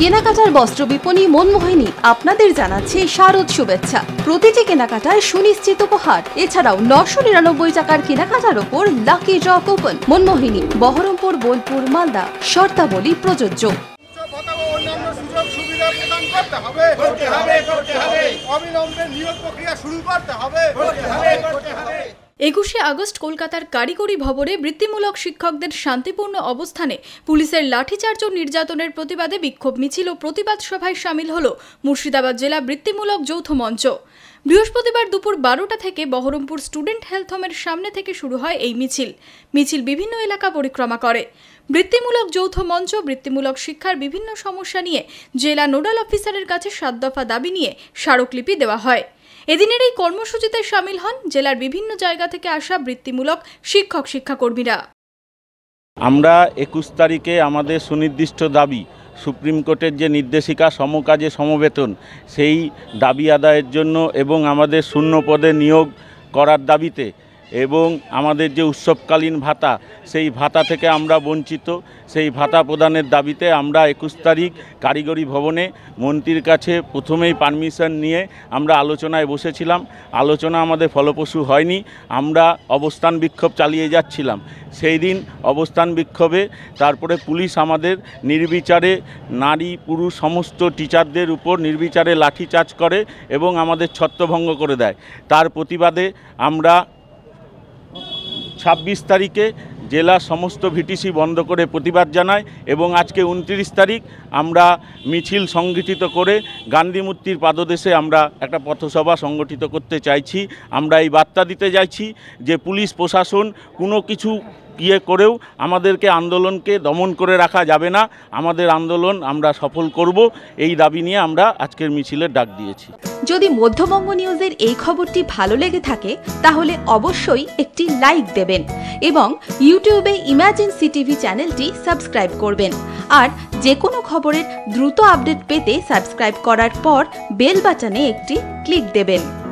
কেনাকাটার বস্ত্র বিপণী মনমোহিনী আপনাদের জানাচ্ছে শারদ শুভেচ্ছা প্রতিটি কেনাকাটায় সুনিশ্চিত উপহার এছাড়াও নশো নিরানব্বই টাকার কেনাকাটার ওপর lucky draw coupon Manmohini Baharampur Bolpur Malda শর্তাবলী প্রযোজ্য অবিলম্বে নিয়োগ প্রক্রিয়া শুরু করতে হবে একুশে আগস্ট কলকাতার কারিগরি ভবনে বৃত্তিমূলক শিক্ষকদের শান্তিপূর্ণ অবস্থানে পুলিশের লাঠিচার্জ ও নির্যাতনের প্রতিবাদে বিক্ষোভ মিছিল ও প্রতিবাদ সভায় সামিল হল মুর্শিদাবাদ জেলা বৃত্তিমূলক যৌথ মঞ্চ বৃহস্পতিবার দুপুর বারোটা থেকে বহরমপুর স্টুডেন্ট হেলথ হোমের সামনে থেকে শুরু হয় এই মিছিল মিছিল বিভিন্ন এলাকা পরিক্রমা করে বৃত্তিমূলক যৌথ মঞ্চ বৃত্তিমূলক শিক্ষার বিভিন্ন সমস্যা নিয়ে জেলা নোডাল অফিসারের কাছে সাত দফা দাবি নিয়ে স্মারকলিপি দেওয়া হয় এদিনের এই কর্মসূচিতে সামিল হন জেলার বিভিন্ন জায়গা থেকে আসা বৃত্তিমূলক শিক্ষক শিক্ষাকর্মীরা আমরা একুশ তারিখে আমাদের সুনির্দিষ্ট দাবি সুপ্রিম কোর্টের যে নির্দেশিকা সমকাজে সমবেতন সেই দাবি আদায়ের জন্য এবং আমাদের শূন্য পদে নিয়োগ করার দাবিতে এবং আমাদের যে উৎসবকালীন ভাতা সেই ভাতা থেকে আমরা বঞ্চিত সেই ভাতা প্রদানের দাবিতে আমরা একুশ তারিখ কারিগরি ভবনে মন্ত্রীর কাছে প্রথমেই পারমিশন নিয়ে আমরা আলোচনায় বসেছিলাম আলোচনা আমাদের ফলপ্রসূ হয়নি আমরা অবস্থান বিক্ষোভ চালিয়ে যাচ্ছিলাম সেই দিন অবস্থান বিক্ষোভে তারপরে পুলিশ আমাদের নির্বিচারে নারী পুরুষ সমস্ত টিচারদের উপর নির্বিচারে লাঠিচার্জ করে এবং আমাদের ছত্রভঙ্গ করে দেয় তার প্রতিবাদে আমরা ছাব্বিশ তারিখে জেলা সমস্ত ভিটিসি বন্ধ করে প্রতিবাদ জানায় এবং আজকে উনত্রিশ তারিখ আমরা মিছিল সংগঠিত করে গান্ধী মূর্তির পাদদেশে আমরা একটা পথসভা সংগঠিত করতে চাইছি আমরা এই বার্তা দিতে চাইছি যে পুলিশ প্রশাসন কোনো কিছু ইয়ে করেও আমাদেরকে আন্দোলনকে দমন করে রাখা যাবে না আমাদের আন্দোলন আমরা সফল করব এই দাবি নিয়ে আমরা আজকের মিছিলের ডাক দিয়েছি যদি মধ্যবঙ্গ নিউজের এই খবরটি ভালো লেগে থাকে তাহলে অবশ্যই একটি লাইক দেবেন এবং ইউটিউবে ইমার্জেন্সি টিভি চ্যানেলটি সাবস্ক্রাইব করবেন আর যে কোনো খবরের দ্রুত আপডেট পেতে সাবস্ক্রাইব করার পর বেল বাটনে একটি ক্লিক দেবেন